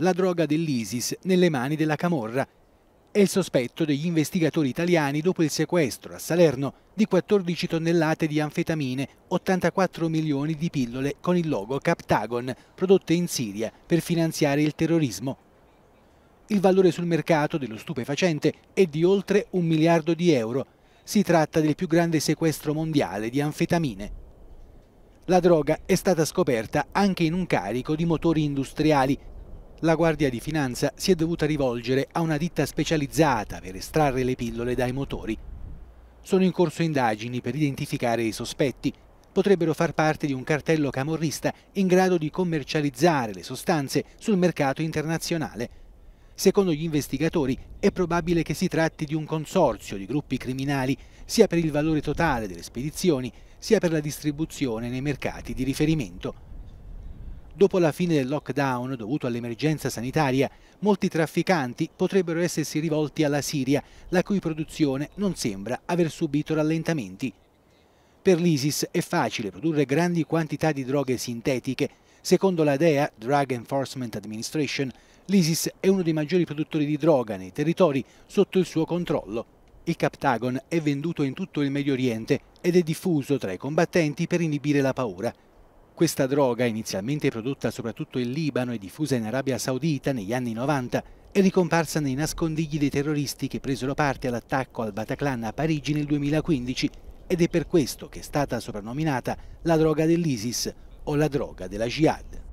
la droga dell'ISIS nelle mani della Camorra. È il sospetto degli investigatori italiani dopo il sequestro a Salerno di 14 tonnellate di anfetamine, 84 milioni di pillole con il logo Captagon, prodotte in Siria per finanziare il terrorismo. Il valore sul mercato dello stupefacente è di oltre un miliardo di euro. Si tratta del più grande sequestro mondiale di anfetamine. La droga è stata scoperta anche in un carico di motori industriali la Guardia di Finanza si è dovuta rivolgere a una ditta specializzata per estrarre le pillole dai motori. Sono in corso indagini per identificare i sospetti. Potrebbero far parte di un cartello camorrista in grado di commercializzare le sostanze sul mercato internazionale. Secondo gli investigatori è probabile che si tratti di un consorzio di gruppi criminali sia per il valore totale delle spedizioni sia per la distribuzione nei mercati di riferimento. Dopo la fine del lockdown, dovuto all'emergenza sanitaria, molti trafficanti potrebbero essersi rivolti alla Siria, la cui produzione non sembra aver subito rallentamenti. Per l'ISIS è facile produrre grandi quantità di droghe sintetiche. Secondo la DEA, Drug Enforcement Administration, l'ISIS è uno dei maggiori produttori di droga nei territori sotto il suo controllo. Il Captagon è venduto in tutto il Medio Oriente ed è diffuso tra i combattenti per inibire la paura. Questa droga, inizialmente prodotta soprattutto in Libano e diffusa in Arabia Saudita negli anni 90, è ricomparsa nei nascondigli dei terroristi che presero parte all'attacco al Bataclan a Parigi nel 2015 ed è per questo che è stata soprannominata la droga dell'ISIS o la droga della jihad.